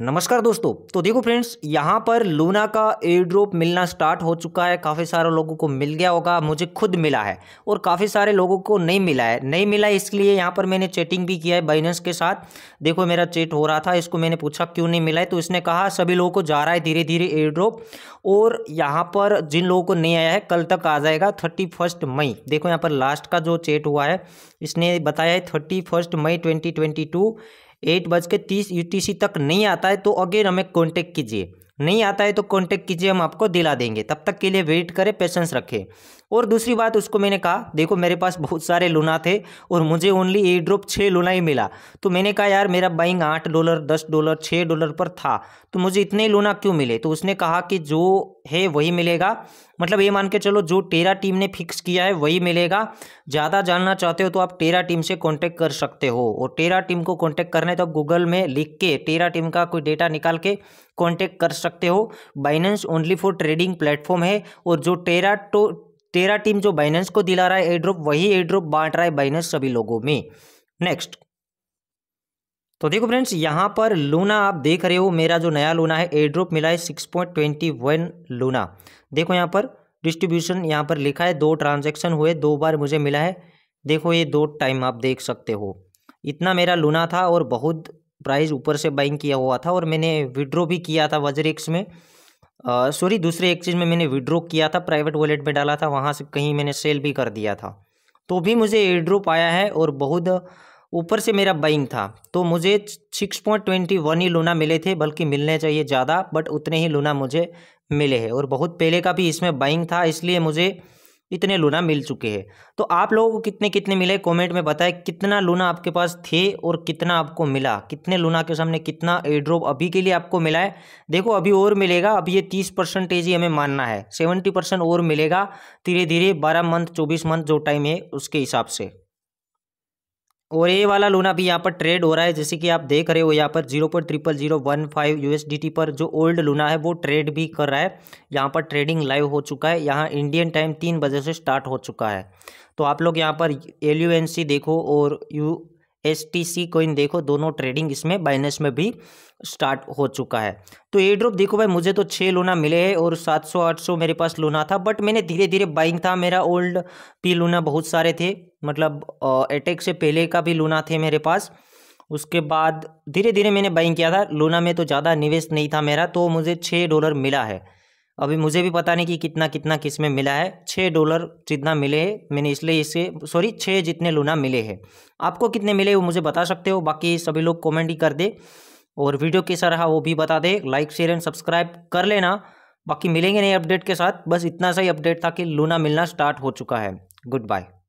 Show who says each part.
Speaker 1: नमस्कार दोस्तों तो देखो फ्रेंड्स यहाँ पर लूना का एयर ड्रॉप मिलना स्टार्ट हो चुका है काफ़ी सारे लोगों को मिल गया होगा मुझे खुद मिला है और काफ़ी सारे लोगों को नहीं मिला है नहीं मिला है इसलिए यहाँ पर मैंने चैटिंग भी किया है बाइनेंस के साथ देखो मेरा चैट हो रहा था इसको मैंने पूछा क्यों नहीं मिला है तो इसने कहा सभी लोगों को जा रहा है धीरे धीरे एयर ड्रॉप और यहाँ पर जिन लोगों को नहीं आया है कल तक आ जाएगा थर्टी मई देखो यहाँ पर लास्ट का जो चेट हुआ है इसने बताया है थर्टी मई ट्वेंटी एट बज के तीस यू तक नहीं आता है तो अगेन हमें कॉन्टेक्ट कीजिए नहीं आता है तो कॉन्टेक्ट कीजिए हम आपको दिला देंगे तब तक के लिए वेट करें पेशेंस रखें और दूसरी बात उसको मैंने कहा देखो मेरे पास बहुत सारे लूना थे और मुझे ओनली ए ड्रॉप छः लूना ही मिला तो मैंने कहा यार मेरा बाइंग आठ डॉलर दस डॉलर छः डॉलर पर था तो मुझे इतने लूना क्यों मिले तो उसने कहा कि जो है वही मिलेगा मतलब ये मान के चलो जो टेरा टीम ने फिक्स किया है वही मिलेगा ज़्यादा जानना चाहते हो तो आप टेरा टीम से कॉन्टेक्ट कर सकते हो और टेरा टीम को कॉन्टेक्ट करना है तो गूगल में लिख के टेरा टीम का कोई डेटा निकाल के कांटेक्ट कर सकते हो Binance only for trading platform है और जो टेरा टो तेरा टीम जो बाइनेंस को दिला रहा है एड्रॉप वही एड्रॉप बांट रहा है बाइनेंस सभी लोगों में नेक्स्ट तो देखो फ्रेंड्स यहाँ पर लूना आप देख रहे हो मेरा जो नया लूना है एड्रॉप मिला है six point twenty one Luna देखो यहाँ पर डिस्ट्रीब्यूशन यहाँ पर लिखा है दो ट्रांजेक्शन हुए दो बार मुझे मिला है देखो ये दो टाइम आप देख सकते हो इतना मेरा लूना था और बहुत प्राइस ऊपर से बाइंग किया हुआ था और मैंने विड्रॉ भी किया था वजरिक्स में सॉरी दूसरे एक्सचेंज में मैंने विड्रॉ किया था प्राइवेट वॉलेट में डाला था वहाँ से कहीं मैंने सेल भी कर दिया था तो भी मुझे एड्रो आया है और बहुत ऊपर से मेरा बाइंग था तो मुझे सिक्स पॉइंट ट्वेंटी वन ही लूना मिले थे बल्कि मिलने चाहिए ज़्यादा बट उतने ही लूना मुझे मिले हैं और बहुत पहले का भी इसमें बाइंग था इसलिए मुझे इतने लूना मिल चुके हैं तो आप लोगों को कितने कितने मिले कमेंट में बताएं कितना लूना आपके पास थे और कितना आपको मिला कितने लूना के सामने कितना एड्रोप अभी के लिए आपको मिला है देखो अभी और मिलेगा अभी ये तीस परसेंटेज ही हमें मानना है सेवेंटी परसेंट और मिलेगा धीरे धीरे बारह मंथ चौबीस मंथ जो टाइम है उसके हिसाब से और ये वाला लूना भी यहाँ पर ट्रेड हो रहा है जैसे कि आप देख रहे हो यहाँ पर zero point triple zero one five USDT पर जो ओल्ड लूना है वो ट्रेड भी कर रहा है यहाँ पर ट्रेडिंग लाइव हो चुका है यहाँ इंडियन टाइम तीन बजे से स्टार्ट हो चुका है तो आप लोग यहाँ पर एल देखो और U S T C coin देखो दोनों ट्रेडिंग इसमें बाइनेस में भी स्टार्ट हो चुका है तो ए ड्रॉप देखो भाई मुझे तो छः लूना मिले हैं और 700 800 मेरे पास लूना था बट मैंने धीरे धीरे बाइंग था मेरा ओल्ड पी लूना बहुत सारे थे मतलब अटैक e से पहले का भी लूना थे मेरे पास उसके बाद धीरे धीरे मैंने बाइंग किया था लूना में तो ज़्यादा निवेश नहीं था मेरा तो मुझे छः डॉलर मिला है अभी मुझे भी पता नहीं कि कितना कितना किस में मिला है छः डॉलर जितना मिले है मैंने इसलिए इसे सॉरी छः जितने लूना मिले हैं आपको कितने मिले वो मुझे बता सकते हो बाकी सभी लोग कॉमेंट ही कर दे और वीडियो कैसा रहा वो भी बता दे लाइक शेयर एंड सब्सक्राइब कर लेना बाकी मिलेंगे नए अपडेट के साथ बस इतना सा ही अपडेट था कि लूना मिलना स्टार्ट हो चुका है गुड बाय